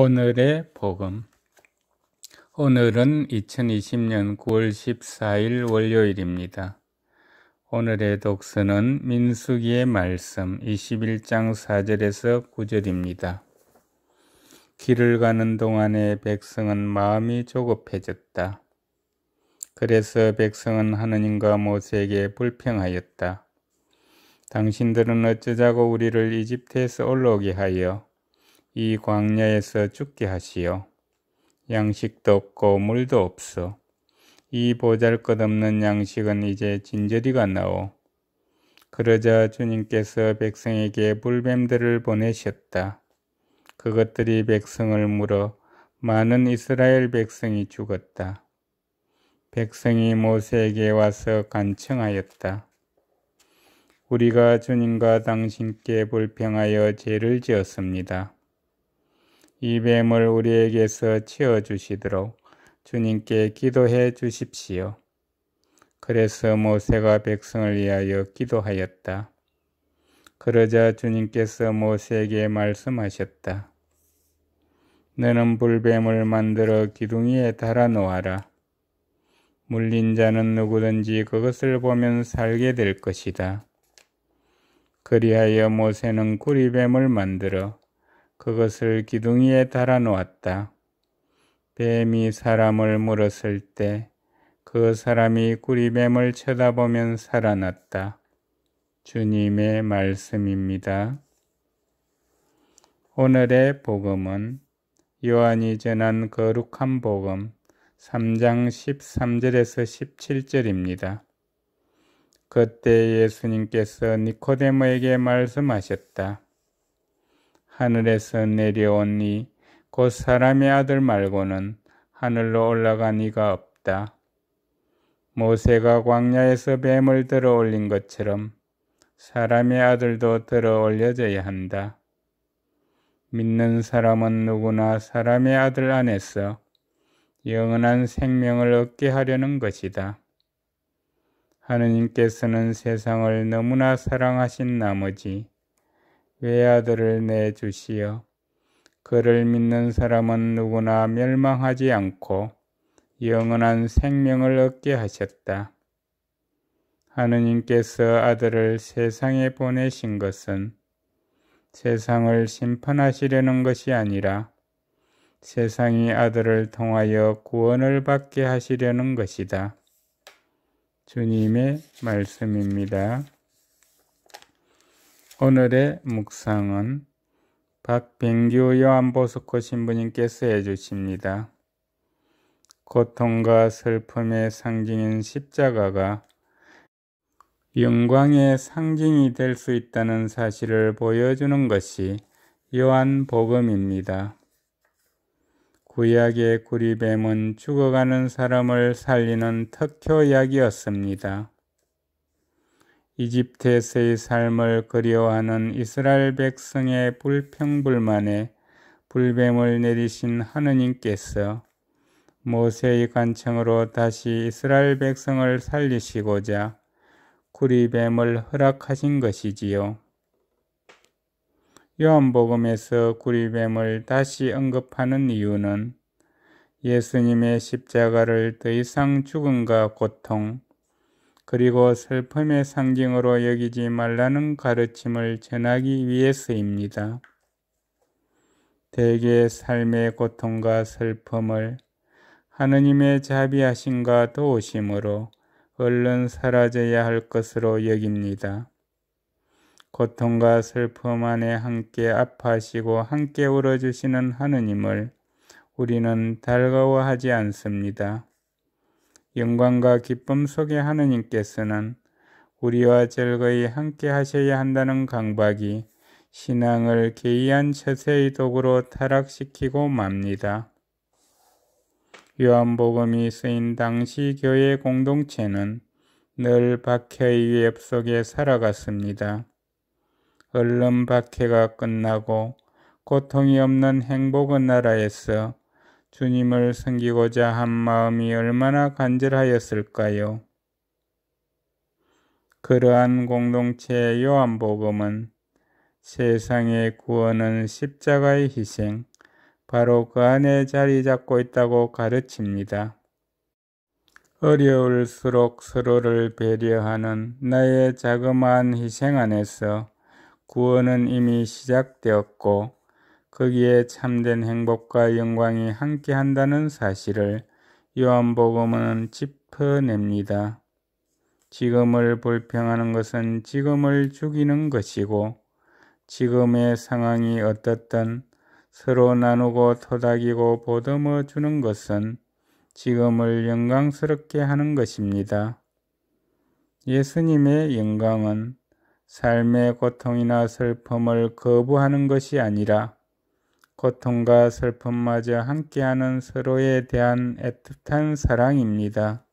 오늘의 복음 오늘은 2020년 9월 14일 월요일입니다. 오늘의 독서는 민수기의 말씀 21장 4절에서 9절입니다. 길을 가는 동안에 백성은 마음이 조급해졌다. 그래서 백성은 하느님과 모세에게 불평하였다. 당신들은 어쩌자고 우리를 이집트에서 올라오게 하여 이 광야에서 죽게 하시어 양식도 없고 물도 없어 이 보잘것없는 양식은 이제 진저리가 나오 그러자 주님께서 백성에게 불뱀들을 보내셨다 그것들이 백성을 물어 많은 이스라엘 백성이 죽었다 백성이 모세에게 와서 간청하였다 우리가 주님과 당신께 불평하여 죄를 지었습니다. 이 뱀을 우리에게서 치워주시도록 주님께 기도해 주십시오. 그래서 모세가 백성을 위하여 기도하였다. 그러자 주님께서 모세에게 말씀하셨다. 너는 불뱀을 만들어 기둥이에 달아 놓아라. 물린 자는 누구든지 그것을 보면 살게 될 것이다. 그리하여 모세는 구리뱀을 만들어 그것을 기둥위에 달아 놓았다. 뱀이 사람을 물었을 때 그 사람이 꾸리뱀을 쳐다보면 살아났다. 주님의 말씀입니다. 오늘의 복음은 요한이 전한 거룩한 복음 3장 13절에서 17절입니다. 그때 예수님께서 니코데모에게 말씀하셨다. 하늘에서 내려온 니곧 사람의 아들 말고는 하늘로 올라간 이가 없다. 모세가 광야에서 뱀을 들어 올린 것처럼 사람의 아들도 들어 올려져야 한다. 믿는 사람은 누구나 사람의 아들 안에서 영원한 생명을 얻게 하려는 것이다. 하느님께서는 세상을 너무나 사랑하신 나머지 외아들을 내주시어 그를 믿는 사람은 누구나 멸망하지 않고 영원한 생명을 얻게 하셨다. 하느님께서 아들을 세상에 보내신 것은 세상을 심판하시려는 것이 아니라 세상이 아들을 통하여 구원을 받게 하시려는 것이다. 주님의 말씀입니다. 오늘의 묵상은 박병규 요한보석호 신부님께서 해주십니다. 고통과 슬픔의 상징인 십자가가 영광의 상징이 될 수 있다는 사실을 보여주는 것이 요한복음입니다. 구약의 구리뱀은 죽어가는 사람을 살리는 특효약이었습니다. 이집트에서의 삶을 그리워하는 이스라엘 백성의 불평불만에 불뱀을 내리신 하느님께서 모세의 간청으로 다시 이스라엘 백성을 살리시고자 구리뱀을 허락하신 것이지요. 요한복음에서 구리뱀을 다시 언급하는 이유는 예수님의 십자가를 더 이상 죽음과 고통, 그리고 슬픔의 상징으로 여기지 말라는 가르침을 전하기 위해서입니다. 대개 삶의 고통과 슬픔을 하느님의 자비하심과 도우심으로 얼른 사라져야 할 것으로 여깁니다. 고통과 슬픔 안에 함께 아파하시고 함께 울어주시는 하느님을 우리는 달가워하지 않습니다. 영광과 기쁨 속의 하느님께서는 우리와 즐거이 함께 하셔야 한다는 강박이 신앙을 개의한 처세의 독으로 타락시키고 맙니다. 요한복음이 쓰인 당시 교회 공동체는 늘 박해의 위협 속에 살아갔습니다. 얼른 박해가 끝나고 고통이 없는 행복은 나라에서 주님을 섬기고자 한 마음이 얼마나 간절하였을까요? 그러한 공동체의 요한복음은 세상의 구원은 십자가의 희생, 바로 그 안에 자리 잡고 있다고 가르칩니다. 어려울수록 서로를 배려하는 나의 자그마한 희생 안에서 구원은 이미 시작되었고 거기에 참된 행복과 영광이 함께한다는 사실을 요한복음은 짚어냅니다. 지금을 불평하는 것은 지금을 죽이는 것이고 지금의 상황이 어떻든 서로 나누고 토닥이고 보듬어 주는 것은 지금을 영광스럽게 하는 것입니다. 예수님의 영광은 삶의 고통이나 슬픔을 거부하는 것이 아니라 고통과 슬픔마저 함께하는 서로에 대한 애틋한 사랑입니다.